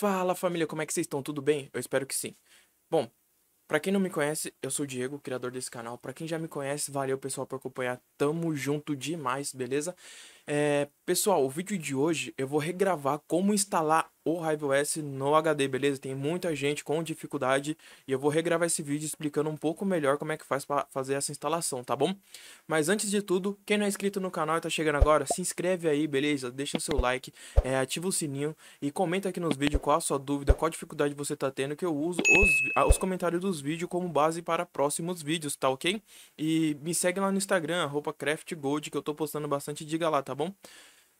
Fala família, como é que vocês estão? Tudo bem? Eu espero que sim. Bom, para quem não me conhece, eu sou o Diego, criador desse canal. Para quem já me conhece, valeu pessoal por acompanhar. Tamo junto demais, beleza? É, pessoal, o vídeo de hoje eu vou regravar como instalar o HiveOS no HD, beleza? Tem muita gente com dificuldade e eu vou regravar esse vídeo explicando um pouco melhor como é que faz para fazer essa instalação, tá bom? Mas antes de tudo, quem não é inscrito no canal e tá chegando agora, se inscreve aí, beleza? Deixa o seu like, é, ativa o sininho e comenta aqui nos vídeos qual a sua dúvida, qual dificuldade você tá tendo, que eu uso os, ah, os comentários dos vídeos como base para próximos vídeos, tá ok? E me segue lá no Instagram, roupa que eu tô postando bastante diga lá, tá bom? bom?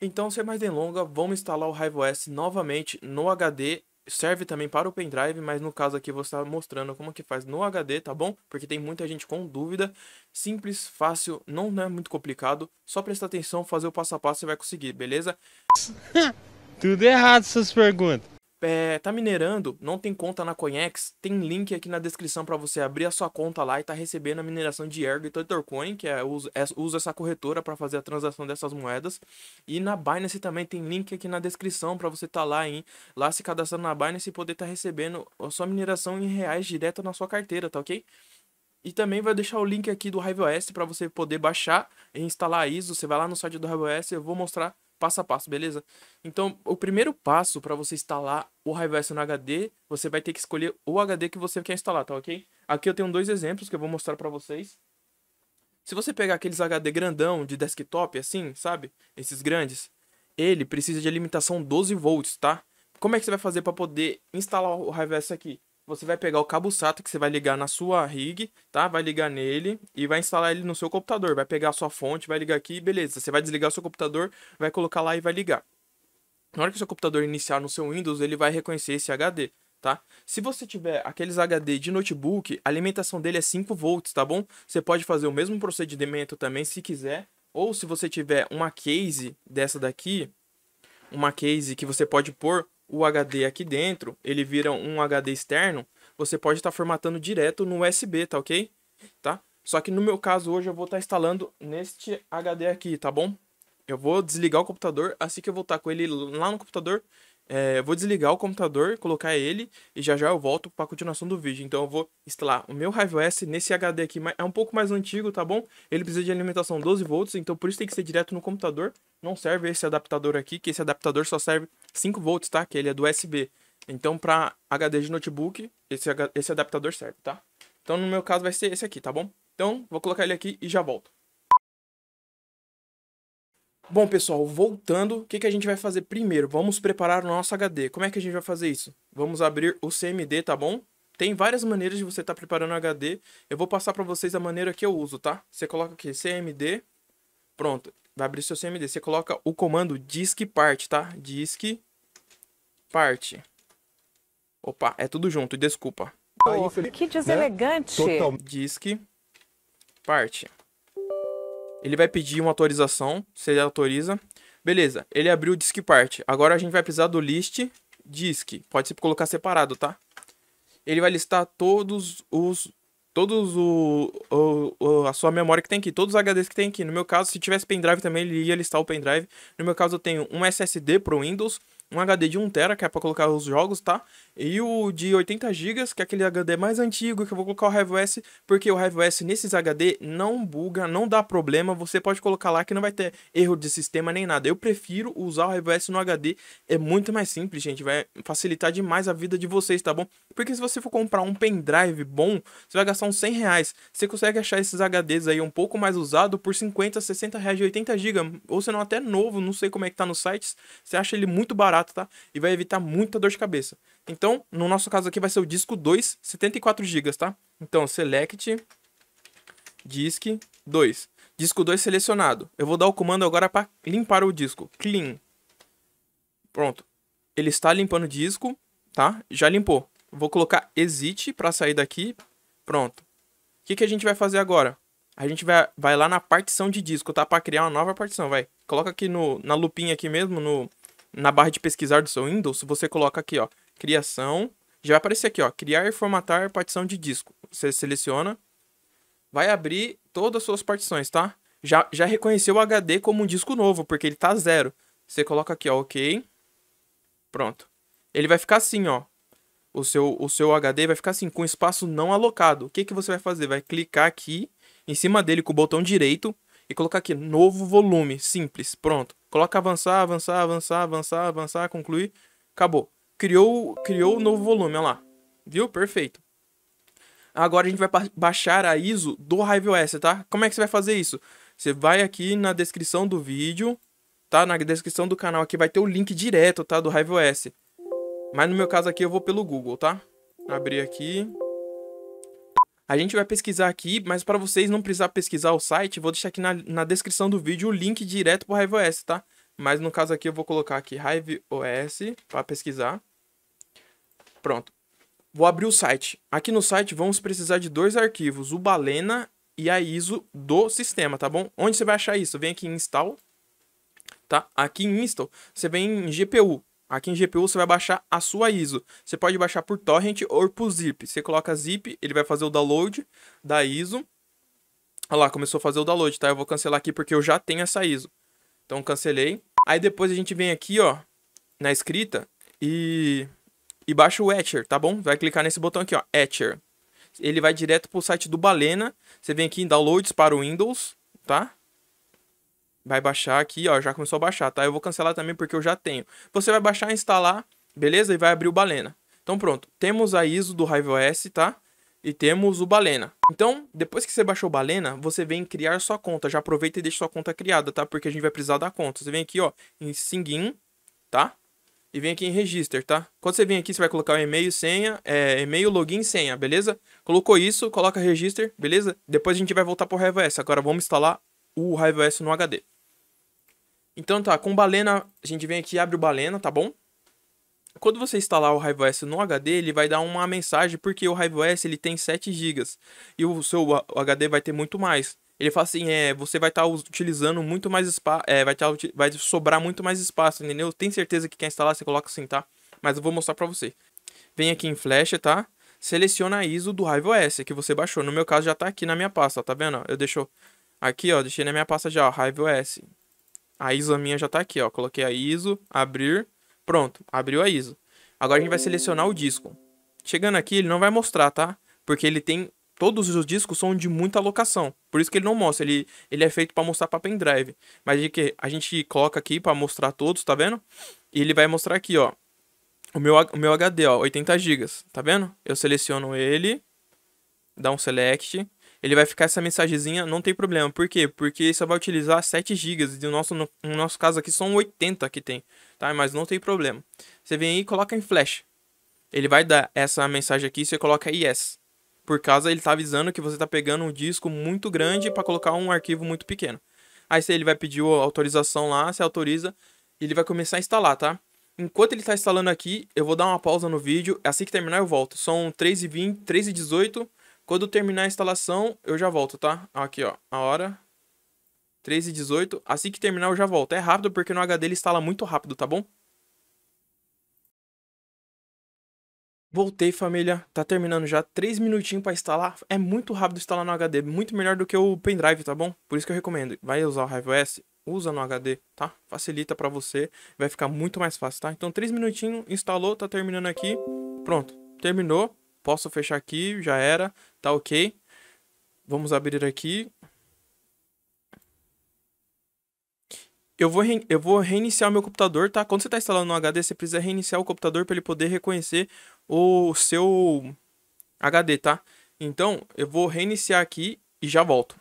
Então, sem mais delonga, vamos instalar o HiveOS novamente no HD. Serve também para o pendrive, mas no caso aqui vou estar mostrando como que faz no HD, tá bom? Porque tem muita gente com dúvida. Simples, fácil, não é muito complicado. Só prestar atenção, fazer o passo a passo, você vai conseguir, beleza? Tudo errado essas perguntas é, tá minerando, não tem conta na Coinex, tem link aqui na descrição para você abrir a sua conta lá e tá recebendo a mineração de Ergo e Tethercoin, que é, usa, é, usa essa corretora para fazer a transação dessas moedas. E na Binance também tem link aqui na descrição para você tá lá em lá se cadastrando na Binance e poder tá recebendo a sua mineração em reais direto na sua carteira, tá OK? E também vai deixar o link aqui do HiveOS para você poder baixar e instalar a ISO. Você vai lá no site do HiveOS, eu vou mostrar passo a passo, beleza? Então, o primeiro passo para você instalar o Riverse no HD, você vai ter que escolher o HD que você quer instalar, tá ok? Aqui eu tenho dois exemplos que eu vou mostrar para vocês. Se você pegar aqueles HD grandão de desktop, assim, sabe? Esses grandes, ele precisa de alimentação 12 volts, tá? Como é que você vai fazer para poder instalar o Riverse aqui? você vai pegar o cabo SATA que você vai ligar na sua rig, tá? Vai ligar nele e vai instalar ele no seu computador. Vai pegar a sua fonte, vai ligar aqui, beleza. Você vai desligar o seu computador, vai colocar lá e vai ligar. Na hora que o seu computador iniciar no seu Windows, ele vai reconhecer esse HD, tá? Se você tiver aqueles HD de notebook, a alimentação dele é 5 volts, tá bom? Você pode fazer o mesmo procedimento também se quiser, ou se você tiver uma case dessa daqui, uma case que você pode pôr o HD aqui dentro, ele vira um HD externo, você pode estar tá formatando direto no USB, tá ok? Tá? Só que no meu caso hoje eu vou estar tá instalando neste HD aqui, tá bom? Eu vou desligar o computador, assim que eu voltar com ele lá no computador, é, vou desligar o computador, colocar ele e já já eu volto para a continuação do vídeo. Então eu vou instalar o meu Hive OS nesse HD aqui, mas é um pouco mais antigo, tá bom? Ele precisa de alimentação 12 volts, então por isso tem que ser direto no computador. Não serve esse adaptador aqui, que esse adaptador só serve 5 volts, tá? Que ele é do USB. Então para HD de notebook, esse, esse adaptador serve, tá? Então no meu caso vai ser esse aqui, tá bom? Então vou colocar ele aqui e já volto. Bom, pessoal, voltando, o que, que a gente vai fazer primeiro? Vamos preparar o nosso HD. Como é que a gente vai fazer isso? Vamos abrir o CMD, tá bom? Tem várias maneiras de você estar tá preparando o HD. Eu vou passar para vocês a maneira que eu uso, tá? Você coloca aqui CMD, pronto, vai abrir seu CMD. Você coloca o comando disk part, tá? Disk part. Opa, é tudo junto, desculpa. Oh, que né? deselegante. Né? Total... Disk part. Ele vai pedir uma autorização, você autoriza. Beleza, ele abriu o disk part. Agora a gente vai precisar do list disk. Pode colocar separado, tá? Ele vai listar todos os todos o, o, o, a sua memória que tem aqui, todos os HDs que tem aqui. No meu caso, se tivesse pendrive também, ele ia listar o pendrive. No meu caso, eu tenho um SSD pro Windows, um HD de 1TB, que é para colocar os jogos, tá? E o de 80 GB, que é aquele HD mais antigo, que eu vou colocar o Revo S, porque o Revo S nesses HD não buga, não dá problema, você pode colocar lá que não vai ter erro de sistema nem nada. Eu prefiro usar o Revo S no HD, é muito mais simples, gente, vai facilitar demais a vida de vocês, tá bom? Porque se você for comprar um pendrive bom, você vai gastar uns 100 reais. Você consegue achar esses HDs aí um pouco mais usado por 50, 60 reais de 80 GB, ou se não até novo, não sei como é que tá nos sites, você acha ele muito barato, tá? E vai evitar muita dor de cabeça. Então, no nosso caso aqui vai ser o disco 2, 74 GB, tá? Então, select disk 2. Disco 2 selecionado. Eu vou dar o comando agora para limpar o disco. Clean. Pronto. Ele está limpando o disco, tá? Já limpou. Vou colocar exit para sair daqui. Pronto. O que, que a gente vai fazer agora? A gente vai, vai lá na partição de disco, tá? Para criar uma nova partição, vai. Coloca aqui no, na lupinha aqui mesmo, no, na barra de pesquisar do seu Windows. Você coloca aqui, ó criação. Já vai aparecer aqui, ó, criar e formatar partição de disco. Você seleciona, vai abrir todas as suas partições, tá? Já, já reconheceu o HD como um disco novo, porque ele tá zero. Você coloca aqui, ó, ok. Pronto. Ele vai ficar assim, ó. O seu, o seu HD vai ficar assim, com espaço não alocado. O que, que você vai fazer? Vai clicar aqui, em cima dele com o botão direito, e colocar aqui, novo volume, simples, pronto. Coloca avançar, avançar, avançar, avançar, avançar, concluir, acabou. Criou, criou o novo volume, olha lá. Viu? Perfeito. Agora a gente vai baixar a ISO do HiveOS, tá? Como é que você vai fazer isso? Você vai aqui na descrição do vídeo, tá? Na descrição do canal aqui vai ter o link direto, tá? Do HiveOS. Mas no meu caso aqui eu vou pelo Google, tá? Abrir aqui. A gente vai pesquisar aqui, mas para vocês não precisar pesquisar o site, vou deixar aqui na, na descrição do vídeo o link direto para o HiveOS, tá? Mas no caso aqui eu vou colocar aqui Hive OS para pesquisar. Pronto. Vou abrir o site. Aqui no site vamos precisar de dois arquivos, o Balena e a ISO do sistema, tá bom? Onde você vai achar isso? Vem aqui em install, tá? Aqui em install, você vem em GPU. Aqui em GPU você vai baixar a sua ISO. Você pode baixar por torrent ou por zip. Você coloca zip, ele vai fazer o download da ISO. Olha lá, começou a fazer o download, tá? Eu vou cancelar aqui porque eu já tenho essa ISO. Então cancelei. Aí depois a gente vem aqui, ó, na escrita e, e baixa o Etcher, tá bom? Vai clicar nesse botão aqui, ó, Etcher. Ele vai direto pro site do Balena. Você vem aqui em Downloads para o Windows, tá? Vai baixar aqui, ó, já começou a baixar, tá? Eu vou cancelar também porque eu já tenho. Você vai baixar, instalar, beleza? E vai abrir o Balena. Então pronto, temos a ISO do RiveOS, tá? e temos o Balena. Então, depois que você baixou o Balena, você vem criar sua conta. Já aproveita e deixa sua conta criada, tá? Porque a gente vai precisar da conta. Você vem aqui, ó, em Singin, tá? E vem aqui em Register, tá? Quando você vem aqui, você vai colocar o e-mail, senha, é, e-mail, login, senha, beleza? Colocou isso, coloca Register, beleza? Depois a gente vai voltar pro RiveOS. Agora vamos instalar o RiveOS no HD. Então tá, com Balena, a gente vem aqui e abre o Balena, tá bom? Quando você instalar o HiveOS no HD, ele vai dar uma mensagem porque o HiveOS ele tem 7 GB e o seu HD vai ter muito mais. Ele fala assim, é, você vai estar tá utilizando muito mais espaço, é, vai, tá vai sobrar muito mais espaço, entendeu? Tem certeza que quer instalar, você coloca assim, tá? Mas eu vou mostrar pra você. Vem aqui em Flash, tá? Seleciona a ISO do HiveOS que você baixou. No meu caso já tá aqui na minha pasta, tá vendo? Eu deixo aqui, ó, deixei na minha pasta já, ó, HiveOS. A ISO minha já tá aqui, ó. Coloquei a ISO, abrir, Pronto, abriu a ISO. Agora a gente vai selecionar o disco. Chegando aqui, ele não vai mostrar, tá? Porque ele tem... Todos os discos são de muita alocação. Por isso que ele não mostra. Ele, ele é feito para mostrar para pendrive. Mas de que a gente coloca aqui para mostrar todos, tá vendo? E ele vai mostrar aqui, ó. O meu, o meu HD, ó, 80 GB, tá vendo? Eu seleciono ele, dá um select, ele vai ficar essa mensagenzinha, não tem problema. Por quê? Porque só vai utilizar 7 GB, e no nosso, no, no nosso caso aqui são 80 que tem, tá? Mas não tem problema. Você vem aí e coloca em flash. Ele vai dar essa mensagem aqui, você coloca yes. Por causa ele tá avisando que você tá pegando um disco muito grande para colocar um arquivo muito pequeno. Aí você, ele vai pedir autorização lá, você autoriza, e ele vai começar a instalar, tá? Enquanto ele está instalando aqui, eu vou dar uma pausa no vídeo. Assim que terminar, eu volto. São 3h20, 3h18. Quando terminar a instalação, eu já volto, tá? Aqui, ó, a hora. 13 e 18. Assim que terminar, eu já volto. É rápido porque no HD ele instala muito rápido, tá bom? Voltei, família. Tá terminando já. 3 minutinhos para instalar. É muito rápido instalar no HD. Muito melhor do que o pendrive, tá bom? Por isso que eu recomendo. Vai usar o RiveOS? Usa no HD, tá? Facilita para você. Vai ficar muito mais fácil, tá? Então, 3 minutinhos. Instalou. Tá terminando aqui. Pronto. Terminou. Posso fechar aqui, já era, tá ok. Vamos abrir aqui. Eu vou, eu vou reiniciar meu computador, tá? Quando você está instalando no HD, você precisa reiniciar o computador para ele poder reconhecer o seu HD, tá? Então, eu vou reiniciar aqui e já volto.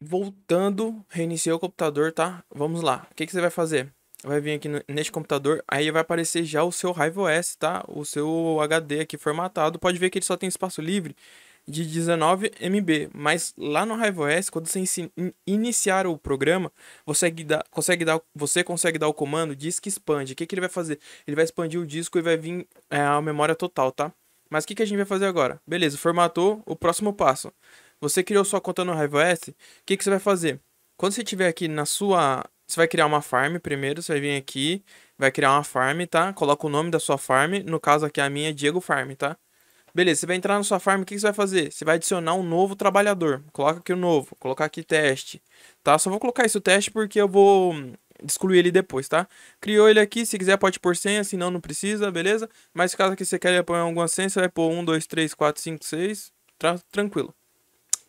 Voltando, reiniciei o computador, tá? Vamos lá. O que, que você vai fazer? vai vir aqui neste computador, aí vai aparecer já o seu Rive OS, tá? O seu HD aqui formatado. Pode ver que ele só tem espaço livre de 19 MB, mas lá no Rive OS, quando você in iniciar o programa, você consegue dar, você consegue dar o comando disk expand. O que, que ele vai fazer? Ele vai expandir o disco e vai vir é, a memória total, tá? Mas o que, que a gente vai fazer agora? Beleza, formatou o próximo passo. Você criou sua conta no Rive OS, o que, que você vai fazer? Quando você estiver aqui na sua você vai criar uma farm primeiro, você vai vir aqui, vai criar uma farm, tá? Coloca o nome da sua farm, no caso aqui a minha é Diego Farm, tá? Beleza, você vai entrar na sua farm, o que, que você vai fazer? Você vai adicionar um novo trabalhador. Coloca aqui o novo, colocar aqui teste, tá? Só vou colocar isso teste porque eu vou hum, excluir ele depois, tá? Criou ele aqui, se quiser pode pôr senha, se não, não precisa, beleza? Mas caso aqui você quer pôr alguma senha, você vai pôr 1, 2, 3, 4, 5, 6, tranquilo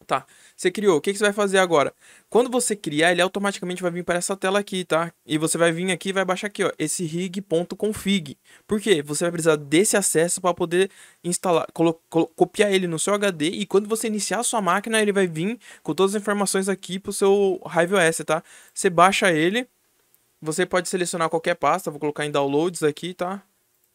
tá? Você criou, o que, que você vai fazer agora? Quando você criar, ele automaticamente vai vir para essa tela aqui, tá? E você vai vir aqui e vai baixar aqui, ó, esse rig.config. Por quê? Você vai precisar desse acesso para poder instalar, copiar ele no seu HD e quando você iniciar a sua máquina, ele vai vir com todas as informações aqui para o seu Hive OS, tá? Você baixa ele, você pode selecionar qualquer pasta, vou colocar em downloads aqui, tá?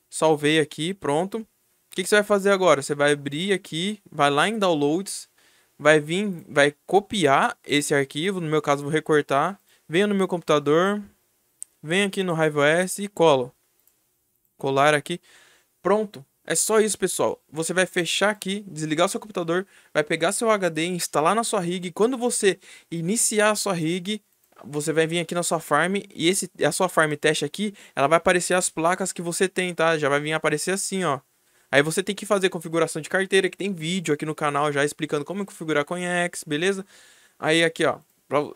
Salvei aqui, pronto. O que, que você vai fazer agora? Você vai abrir aqui, vai lá em downloads, vai vir, vai copiar esse arquivo, no meu caso vou recortar, venho no meu computador, venho aqui no HiveOS e colo. Colar aqui. Pronto. É só isso, pessoal. Você vai fechar aqui, desligar o seu computador, vai pegar seu HD, instalar na sua rig. Quando você iniciar a sua rig, você vai vir aqui na sua farm e esse a sua farm teste aqui, ela vai aparecer as placas que você tem, tá? Já vai vir aparecer assim, ó. Aí você tem que fazer configuração de carteira, que tem vídeo aqui no canal já explicando como configurar CoinEx, beleza? Aí aqui, ó.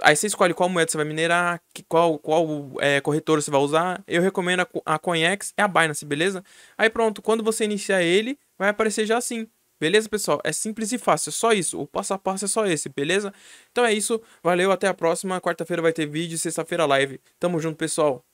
Aí você escolhe qual moeda você vai minerar, qual, qual é, corretora você vai usar. Eu recomendo a CoinEx, é a Binance, beleza? Aí pronto, quando você iniciar ele, vai aparecer já assim. Beleza, pessoal? É simples e fácil, é só isso. O passo a passo é só esse, beleza? Então é isso, valeu, até a próxima. Quarta-feira vai ter vídeo, sexta-feira live. Tamo junto, pessoal.